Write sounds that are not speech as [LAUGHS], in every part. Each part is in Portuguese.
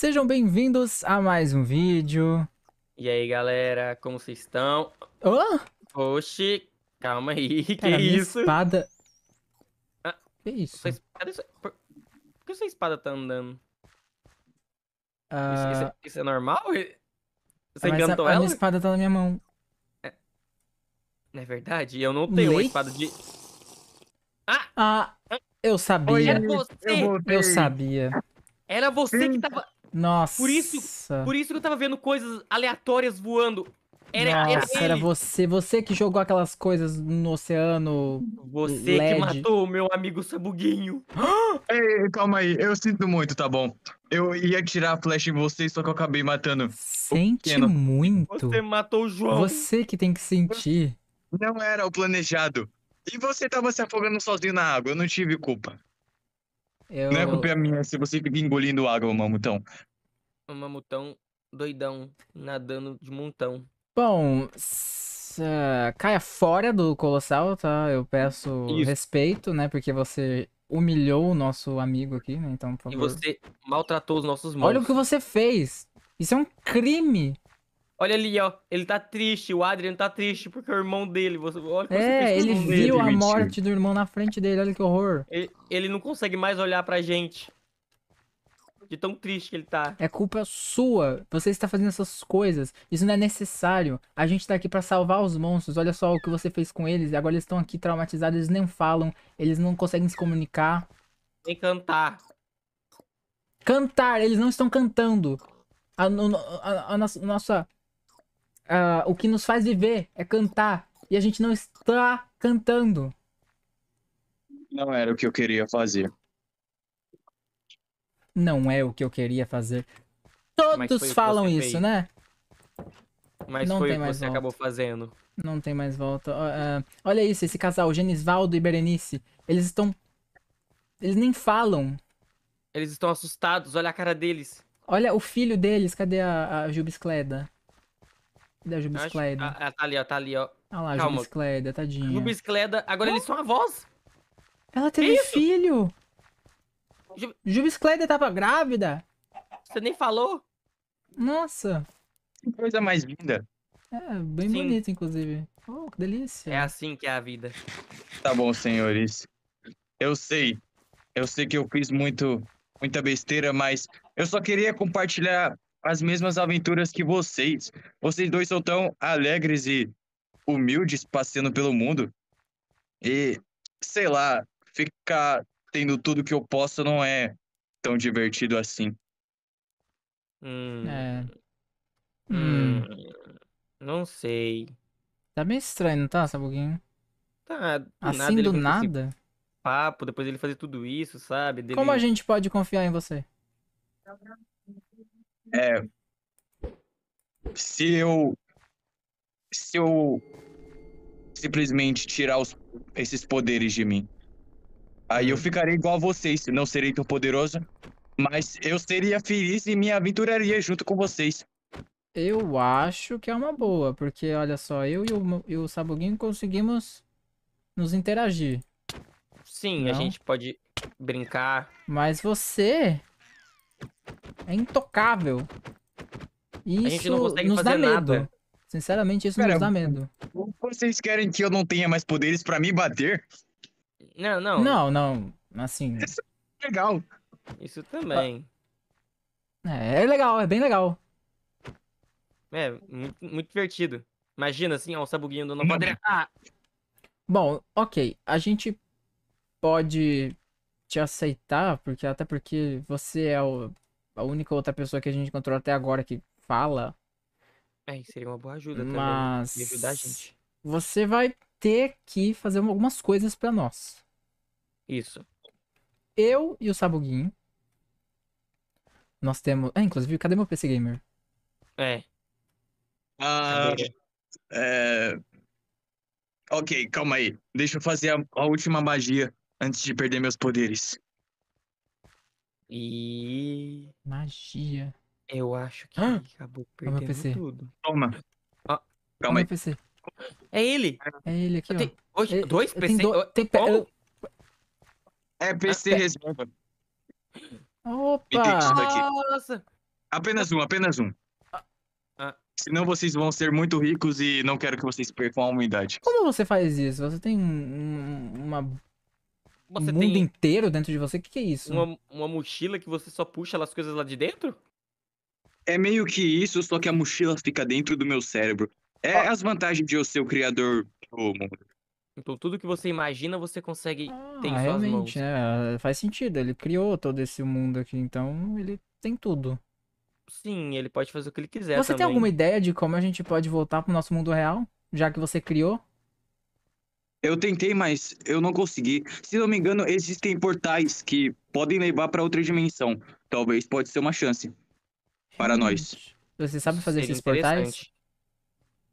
Sejam bem-vindos a mais um vídeo. E aí, galera, como vocês estão? Oh? Oxi, calma aí, [LAUGHS] que isso? espada... Ah, que isso? espada... Por... Por que sua espada tá andando? Uh... Isso, isso, é, ah. isso, é, normal? Você ah, encantou a, ela? A minha espada tá na minha mão. É, é verdade, eu não tenho Leite? uma espada de... Ah! Ah, eu sabia. Era você. Eu sabia. Era você que tava. Nossa. Por isso, por isso que eu tava vendo coisas aleatórias voando. Era, Nossa, era, era, você, você que jogou aquelas coisas no oceano. Você LED. que matou o meu amigo Sabuguinho. [GASPS] Ei, calma aí, eu sinto muito, tá bom? Eu ia tirar a flecha em você, só que eu acabei matando. Sente muito. Você matou o João. Você que tem que sentir. Não era o planejado. E você tava se afogando sozinho na água, eu não tive culpa. Eu... Não é culpa minha é se você fica engolindo água, mamutão. mamutão doidão, nadando de montão. Bom, uh, caia fora do colossal, tá? Eu peço Isso. respeito, né? Porque você humilhou o nosso amigo aqui, né? Então, por favor. E você maltratou os nossos mãos. Olha o que você fez! Isso é um crime! Olha ali, ó. Ele tá triste, o Adrian tá triste porque é o irmão dele. Você, olha é, ele viu dele, a mentira. morte do irmão na frente dele, olha que horror. Ele, ele, não consegue mais olhar pra gente. De tão triste que ele tá. É culpa sua. Você está fazendo essas coisas. Isso não é necessário. A gente tá aqui para salvar os monstros. Olha só o que você fez com eles. Agora eles estão aqui traumatizados, eles nem falam. Eles não conseguem se comunicar. Nem cantar. Cantar, eles não estão cantando. a, a, a, a nossa Uh, o que nos faz viver é cantar. E a gente não está cantando. Não era o que eu queria fazer. Não é o que eu queria fazer. Todos falam isso, fez. né? Mas não foi o que você volta. acabou fazendo. Não tem mais volta. Uh, olha isso, esse casal, Genisvaldo e Berenice. Eles estão. Eles nem falam. Eles estão assustados, olha a cara deles. Olha o filho deles, cadê a, a Gilbiscleda? Da Ah, tá ali, ó, tá ali, ó. Ah lá, Jubis Jubiscleda, tadinha. Jubiscleda, agora oh. eles são avós. Ela teve filho. Jubis Jubiscleda tava tá grávida. Você nem falou? Nossa. Que coisa mais linda. É, bem Sim. bonito, inclusive. Oh, que delícia. É assim que é a vida. Tá bom, senhores. Eu sei. Eu sei que eu fiz muito, muita besteira, mas eu só queria compartilhar as mesmas aventuras que vocês. Vocês dois são tão alegres e humildes passeando pelo mundo. E, sei lá, ficar tendo tudo que eu posso não é tão divertido assim. Hum. É. Hum. hum. Não sei. Tá meio estranho, não tá, Sabuguinho? Tá. Do assim nada, do nada? papo, depois ele fazer tudo isso, sabe? Dele... Como a gente pode confiar em você? Não, não. É, se eu. Se eu simplesmente tirar os, esses poderes de mim. Aí eu uhum. ficarei igual a vocês, não serei tão poderoso, mas eu seria feliz e me aventuraria junto com vocês. Eu acho que é uma boa, porque olha só, eu e o, e o Sabuguinho conseguimos nos interagir. Sim, não? a gente pode brincar. Mas você é intocável. Isso a gente não consegue nos fazer dá medo. Nada. Sinceramente, isso Cara, nos dá medo. Vocês querem que eu não tenha mais poderes para me bater? Não, não. Não, não. Assim. Isso é legal. Isso também. É, é legal, é bem legal. É, muito, muito divertido. Imagina assim, ó, o sabuguinho do poder. ah. Bom, ok. A gente pode te aceitar, porque até porque você é o a única outra pessoa que a gente encontrou até agora que fala. É, seria uma boa ajuda né? mas... também. ajudar a gente. Você vai ter que fazer algumas coisas para nós. Isso. Eu e o Sabuguinho. Nós temos. Ah, inclusive, cadê meu PC Gamer? É. Ah. É... Ok, calma aí. Deixa eu fazer a, a última magia antes de perder meus poderes. E. Magia. Eu acho que ah! acabou é perdendo PC. tudo. Toma. Ah, Calma é aí. PC. É ele. É ele aqui, dois ó. é, dois PC? Do... Tem... Eu... É PC ah, reserva. Opa! Nossa! Apenas um, apenas um. Ah. Ah. Senão vocês vão ser muito ricos e não quero que vocês percam a humanidade. Como você faz isso? Você tem um, uma você o mundo inteiro dentro de você? O que, que é isso? Uma, uma mochila que você só puxa as coisas lá de dentro? É meio que isso, só que a mochila fica dentro do meu cérebro. É ah. as vantagens de eu ser o criador do mundo. Então tudo que você imagina você consegue ah, ter em suas mãos. É, faz sentido. Ele criou todo esse mundo aqui, então ele tem tudo. Sim, ele pode fazer o que ele quiser. Você também. tem alguma ideia de como a gente pode voltar pro nosso mundo real, já que você criou? Eu tentei, mas eu não consegui. Se não me engano, existem portais que podem levar para outra dimensão. Talvez pode ser uma chance para nós. Você sabe fazer Seria esses portais?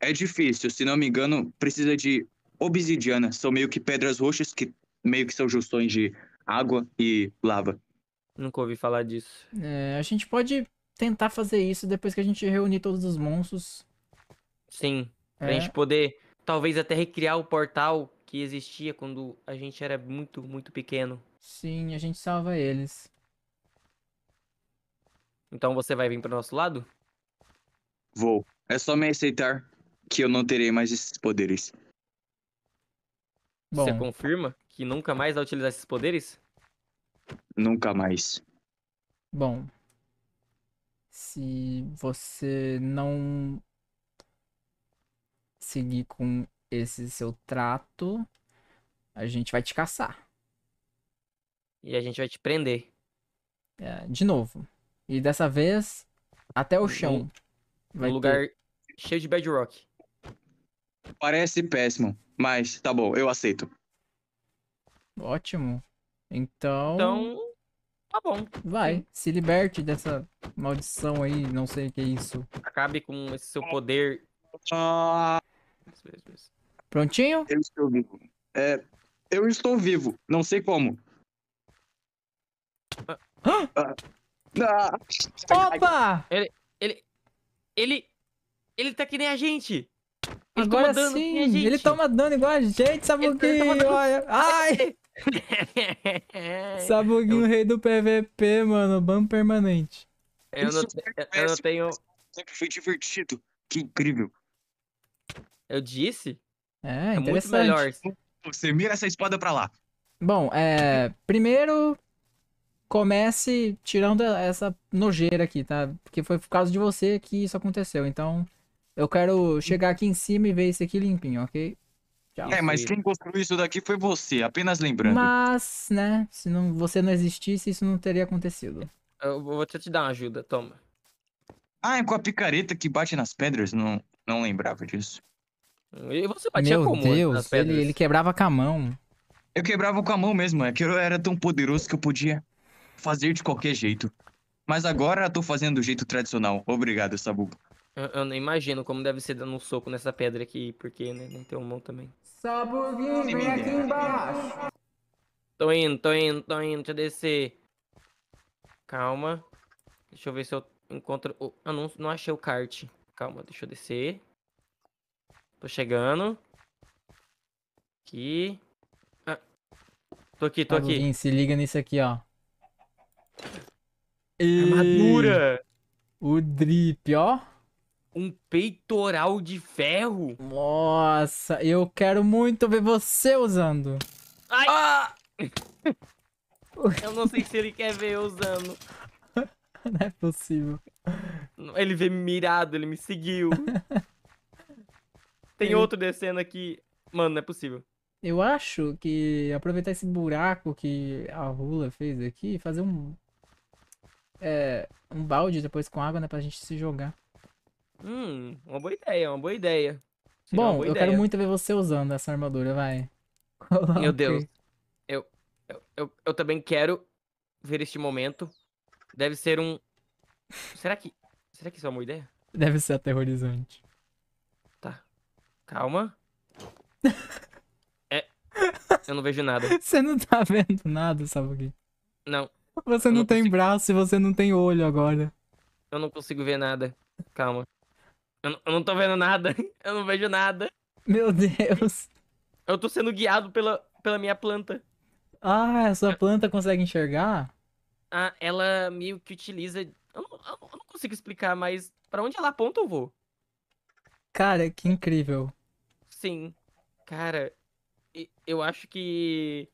É difícil, se não me engano, precisa de obsidiana. São meio que pedras roxas que meio que são junções de água e lava. Nunca ouvi falar disso. É, a gente pode tentar fazer isso depois que a gente reunir todos os monstros. Sim, pra é. gente poder talvez até recriar o portal que existia quando a gente era muito, muito pequeno. Sim, a gente salva eles. Então você vai vir para o nosso lado? Vou. É só me aceitar que eu não terei mais esses poderes. Bom. Você confirma que nunca mais vai utilizar esses poderes? Nunca mais. Bom. Se você não seguir com esse seu trato, a gente vai te caçar. E a gente vai te prender. É, de novo. E dessa vez, até o chão. Um, lugar ter... cheio de bedrock. Parece péssimo, mas tá bom, eu aceito. Ótimo. Então. Então. Tá bom. Vai, se liberte dessa maldição aí, não sei o que é isso. Acabe com esse seu poder. Ah. Prontinho? Eu estou vivo. É, eu estou vivo. Não sei como. Ah! Ah! Ah! Opa! Ele, ele, ele, ele tá que nem a gente. Ele tá Agora sim, ele toma tá dano igual a gente, Sabuguinho. Tá olha. Ai! [LAUGHS] Sabuguinho, eu... É rei do PVP, mano. Ban permanente. Eu não, é eu não tenho... Sempre foi divertido. Que incrível. Eu disse? É, é muito melhor. Você mira essa espada pra lá. Bom, é. Primeiro, comece tirando essa nojeira aqui, tá? Porque foi por causa de você que isso aconteceu. Então, eu quero chegar aqui em cima e ver isso aqui limpinho, ok? Tchau, é, mas quem construiu isso daqui foi você, apenas lembrando. Mas, né? Se não, você não existisse, isso não teria acontecido. Eu vou te dar uma ajuda, toma. Ah, é com a picareta que bate nas pedras, não, não lembrava disso. E você batia Meu como Deus, ele, ele quebrava com a mão. Eu quebrava com a mão mesmo, é que eu era tão poderoso que eu podia fazer de qualquer jeito. Mas agora eu tô fazendo do jeito tradicional. Obrigado, Sabu. Eu, não imagino como deve ser dando um soco nessa pedra aqui, porque né, nem tem um mão também. Sabuguinho, vem aqui embaixo. Tô indo, tô indo, tô indo, deixa eu descer. Calma. Deixa eu ver se eu encontro... Ah, não, não achei o kart. Calma, deixa eu descer. Tô chegando. Aqui. Ah. Tô aqui, tô aqui. se liga nisso aqui, ó. Armadura! O drip, ó. Um peitoral de ferro? Nossa, eu quero muito ver você usando. Ai! Ah! [LAUGHS] eu não sei se ele quer ver eu usando. [LAUGHS] Não é possível. Ele veio me mirado, ele me seguiu. [LAUGHS] Tem outro descendo aqui. Mano, não é possível. Eu acho que aproveitar esse buraco que a Rula fez aqui e fazer um. É, um balde depois com água, né? Pra gente se jogar. Hum, uma boa ideia, uma boa ideia. Seria Bom, boa eu ideia. quero muito ver você usando essa armadura, vai. [LAUGHS] Meu Deus. Eu, eu, eu, eu também quero ver este momento. Deve ser um. Será que. Será que isso é uma boa ideia? Deve ser aterrorizante. Calma. É. Eu não vejo nada. [LAUGHS] Você não tá vendo nada, Sabugi. Não. Você não, não tem consigo. braço e você não tem olho agora. Eu não consigo ver nada. Calma. Eu, eu, não tô vendo nada. [LAUGHS] Eu não vejo nada. Meu Deus. Eu tô sendo guiado pela, pela minha planta. Ah, essa sua planta consegue enxergar? Ah, ela meio que utiliza. Eu não, eu não consigo explicar, mas para onde ela aponta eu vou. Cara, que incrível assim, cara, eu acho que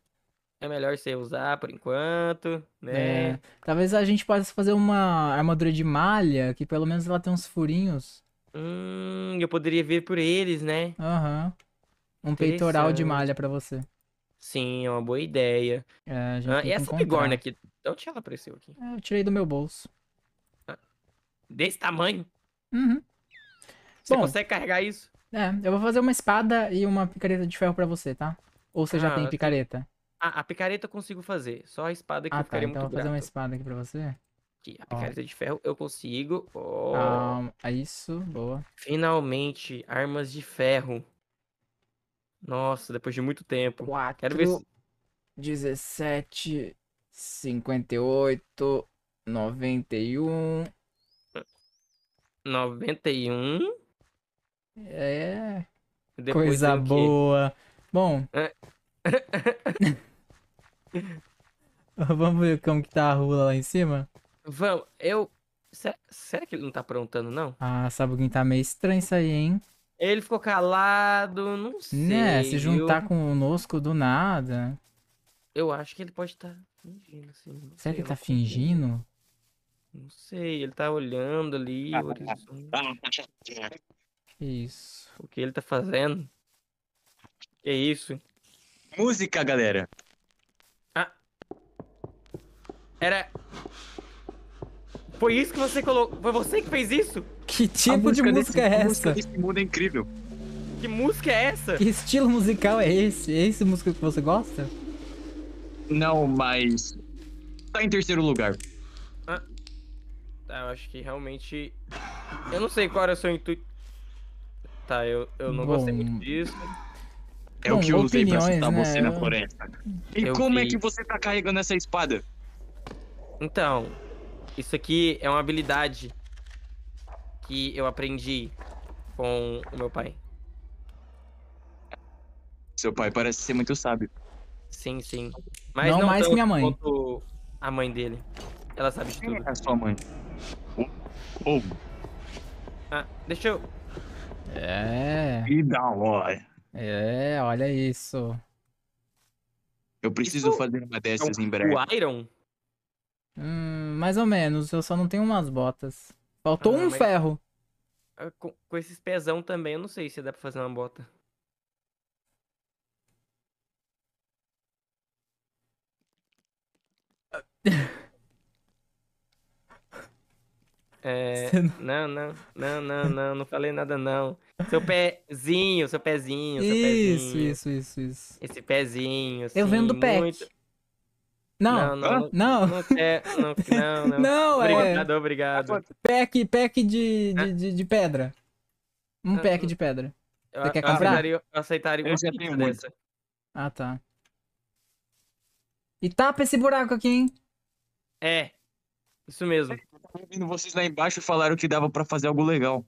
é melhor você usar por enquanto, né? É. Talvez a gente possa fazer uma armadura de malha, que pelo menos ela tem uns furinhos. Hum, eu poderia ver por eles, né? Aham. Uhum. Um peitoral de malha para você. Sim, é uma boa ideia. É, ah, e essa bigorna aqui? Onde ela apareceu aqui? É, eu tirei do meu bolso. Ah, desse tamanho? Uhum. Você Bom, consegue carregar isso? É, eu vou fazer uma espada e uma picareta de ferro pra você, tá? Ou você já ah, tem picareta? A, ah, a, picareta eu consigo fazer, só a espada que ah, eu ficaria tá, então muito vou fazer grato. uma espada aqui pra você. Aqui, a picareta de ferro eu consigo. Oh. Ah, isso, boa. Finalmente, armas de ferro. Nossa, depois de muito tempo. Quatro, Quero ver se... 17, 58, 91... 91... É. Depois Coisa boa. Que... Bom. É. [LAUGHS] Vamos ver como que tá a rua lá em cima? Vamos, eu. Será que ele não tá aprontando, não? Ah, sabe tá meio estranho isso aí, hein? Ele ficou calado, não né, sei. Né, se juntar eu... conosco do nada. Eu acho que ele pode estar tá fingindo, assim. Será sei, que ele tá assim. fingindo? Não sei, ele tá olhando ali. Ah, tá, tá isso. O que ele tá fazendo? Que isso? Música, galera. Ah. Era. Foi isso que você colocou. Foi você que fez isso? Que tipo música de música desse, é essa? Música mundo é incrível. Que música é essa? Que estilo musical é esse? É esse música que você gosta? Não, mas. Tá em terceiro lugar. Ah. Tá, eu acho que realmente. Eu não sei qual era o seu intuito. Tá, eu, eu não Bom, gostei muito disso. É Bom, o que eu usei pra assustar né? você na floresta. E eu como vi... é que você tá carregando essa espada? Então, isso aqui é uma habilidade que eu aprendi com o meu pai. Seu pai parece ser muito sábio. Sim, sim. Mas não, não mais que minha mãe. Quanto a mãe dele. Ela sabe de tudo. Quem é a sua mãe? Ou. Oh. Ah, deixa eu é. E download. É. é, olha isso. Eu preciso isso fazer uma dessas é um, em breve. O tipo Iron? Hum, mais ou menos. Eu só não tenho umas botas. Faltou ah, um ferro. Ah, com, com, esses pezão também, eu não sei se dá pra fazer uma bota. [LAUGHS] É, [LAUGHS] não... não... não, não, não, não, não, falei nada não. Seu pezinho, seu pezinho, seu isso, pezinho. Isso, isso, isso, Esse pezinho, assim, Eu vendo o pé. Muito... Não, não, não. Não, não, não, [LAUGHS] não. não obrigado, é... obrigado. Pack, pack de, de, de, de pedra. Um pack de pedra. Você quer comprar? Eu aceitaria, eu aceitaria já tenho dessa. Ah, tá. E tapa esse buraco aqui, hein? É. Isso mesmo. É ouvindo vocês lá embaixo falaram que dava para fazer algo legal.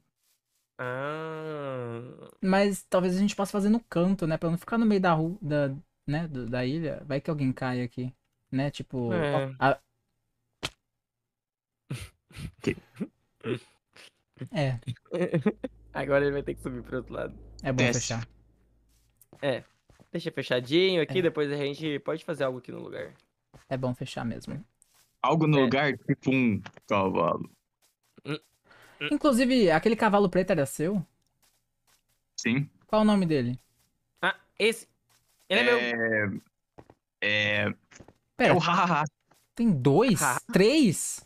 Ah. Mas talvez a gente possa fazer no canto, né? Pra não ficar no meio da rua, da, né? Do, da ilha. Vai que alguém cai aqui, né? Tipo. É. A... [LAUGHS] é. Agora ele vai ter que subir pro outro lado. É bom Desce. fechar. É. Deixa fechadinho aqui, é. depois a gente pode fazer algo aqui no lugar. É bom fechar mesmo. Algo no é. lugar tipo um cavalo. Inclusive, aquele cavalo preto era seu? Sim. Qual o nome dele? Ah, esse. Ele é, é meu. É. é, é Pera, é o hahaha. Tem dois? Ha -ha. Três?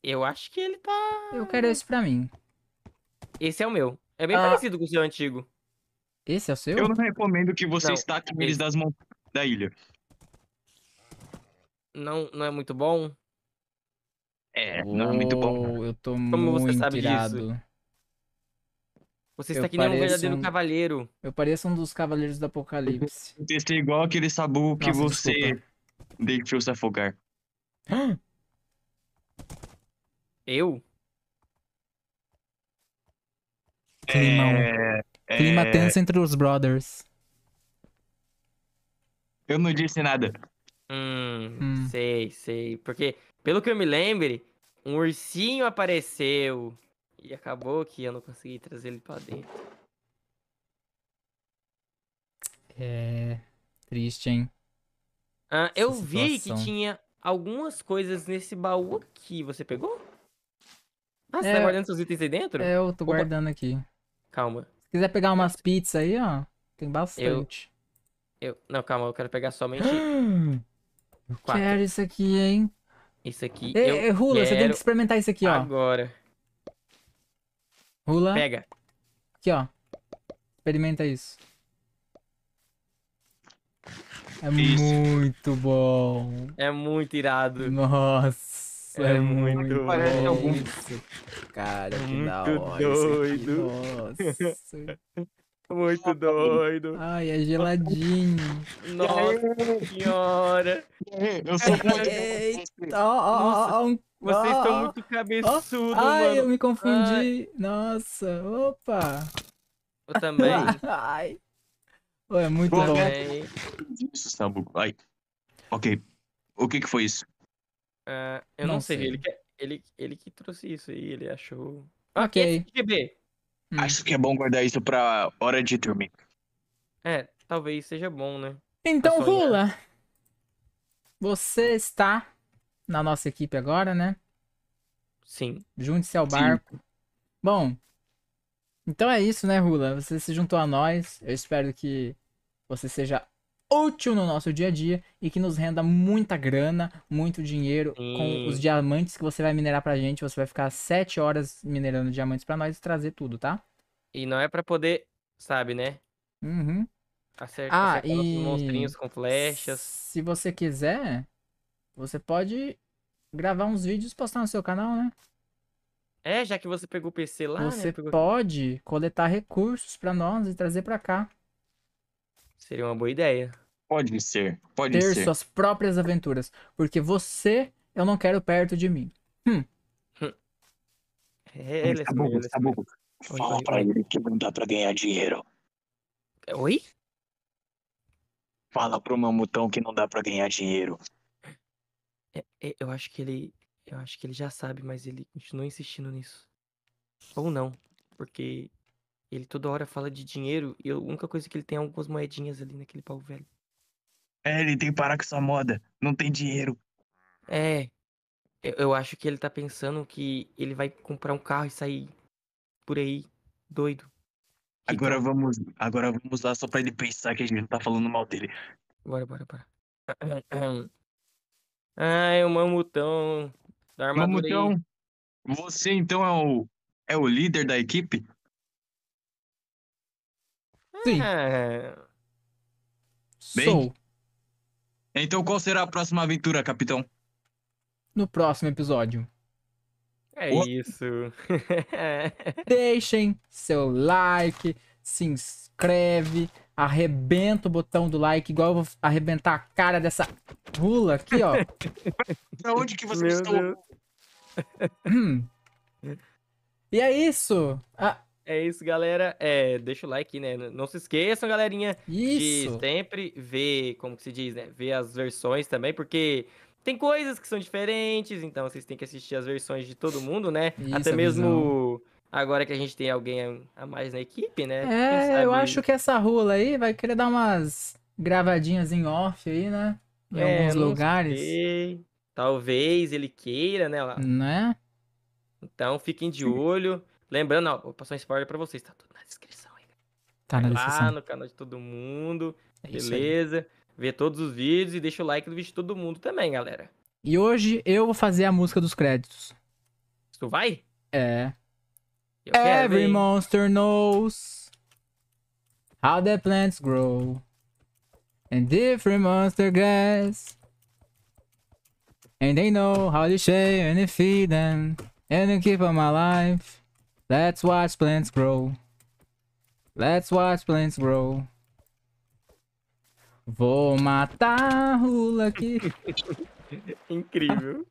Eu acho que ele tá. Eu quero esse pra mim. Esse é o meu. É bem ah. parecido com o seu antigo. Esse é o seu? Eu não recomendo que você não, estaque é eles das montanhas da ilha não, não é muito bom? É, não oh, é muito bom. Eu tô Como muito você sabe Disso? Você está eu que nem um verdadeiro um... cavaleiro. Eu pareço um dos cavaleiros do apocalipse. [LAUGHS] Testei igual aquele sabu que você desculpa. deixou se afogar. [GASPS] Eu? Climão. É... Clima é... tenso entre os brothers. Eu não disse nada. Hum, hum, sei, sei. Porque, pelo que eu me lembre, um ursinho apareceu. E acabou que eu não consegui trazer ele pra dentro. É. Triste, hein? Ah, eu situação. vi que tinha algumas coisas nesse baú aqui. Você pegou? Ah, você tá é, tá guardando seus itens aí dentro? É, eu tô Opa. guardando aqui. Calma. Se quiser pegar umas pizzas aí, ó, tem bastante. Eu... eu... Não, calma, eu quero pegar somente [GASPS] [GASPS] ah! Quatro. Quero isso aqui, hein? Isso aqui. É, eu Rula, você tem que experimentar isso aqui, ó. Agora. Rula. Pega. Aqui, ó. Experimenta isso. É isso. muito bom. É muito irado. Nossa. É, é muito, muito Parece algum. Cara, que muito da hora. Doido. Nossa. [LAUGHS] Muito doido. Ai, é geladinho. Nossa [LAUGHS] senhora. Eu sou muito. Ó, ó, Vocês estão muito cabeçudos, Ai, mano. eu me confundi. Ai. Nossa, opa. Eu também. [LAUGHS] Ai. é muito bom. Sambuco. Tá Ai. Ok. O que que foi isso? Uh, eu não, não sei. sei. Ele, ele, ele que trouxe isso aí, ele achou. Ah, ok. okay. Hum. Acho que é bom guardar isso pra hora de dormir. É, talvez seja bom, né? Então, Rula, você está na nossa equipe agora, né? Sim. Junte-se ao barco. Bom, então é isso, né, Rula? Você se juntou a nós. Eu espero que você seja útil no nosso dia a dia e que nos renda muita grana, muito dinheiro. Com os diamantes que você vai minerar pra gente, você vai ficar sete horas minerando diamantes pra nós e trazer tudo, tá? E não é pra poder, sabe, né? Uhum. Ah, acertar ah, e... monstrinhos com flechas. Se você quiser, você pode gravar uns vídeos e postar no seu canal, né? É, já que você pegou o PC lá. Né? Você né? pode coletar recursos para nós e trazer para cá. Seria uma boa ideia. Pode ser, pode ter ser. Ter suas próprias aventuras. Porque você eu não quero perto de mim. Hum. Ele está bom, Fala pra ele que não dá pra ganhar dinheiro. Oi? Fala pro mamutão que não dá pra ganhar dinheiro. É, é, eu acho que ele. Eu acho que ele já sabe, mas ele continua insistindo nisso. Ou não. Porque ele toda hora fala de dinheiro e a única coisa que ele tem é algumas moedinhas ali naquele pau velho. É, ele tem que parar com essa moda. Não tem dinheiro. É. Eu, eu acho que ele tá pensando que ele vai comprar um carro e sair por aí, doido. Agora então... vamos, agora vamos lá só pra ele pensar que a gente tá falando mal dele. Bora, bora, bora. [CLEARS THROAT] Ai, o mamutão da Mamutão, você então é o, é o líder da equipe? É. Sim. Ah, Bem, Sou. Então qual será a próxima aventura, capitão? No próximo episódio. É isso. [LAUGHS] Deixem seu like, se inscreve, arrebenta o botão do like, igual eu vou arrebentar a cara dessa rula aqui, ó. [LAUGHS] pra onde que vocês estão? Hum. E é isso. Ah. É isso, galera. É, deixa o like, né? Não se esqueçam, galerinha, isso. de sempre ver, como que se diz, né? Ver as versões também, porque tem coisas que são diferentes, então vocês têm que assistir as versões de todo mundo, né? Isso, Até é mesmo agora que a gente tem alguém a mais na equipe, né? É, eu acho que essa rula aí vai querer dar umas gravadinhas em off aí, né? Em é, alguns lugares. Sei. Talvez ele queira, né? Lá. Né? Então fiquem de olho. Lembrando, ó, vou passar um spoiler pra vocês, tá tudo na descrição aí. Tá na descrição. Lá no canal de todo mundo, é beleza? Vê todos os vídeos e deixa o like no vídeo de todo mundo também, galera. E hoje eu vou fazer a música dos créditos. Tu vai? É. Eu Every quero, monster knows how the plants grow. And different monster guess. And they know how to share and feed them. And keep them alive. Let's watch plants grow. Let's watch plants grow. Vou matar a rula aqui. [LAUGHS] Incrível.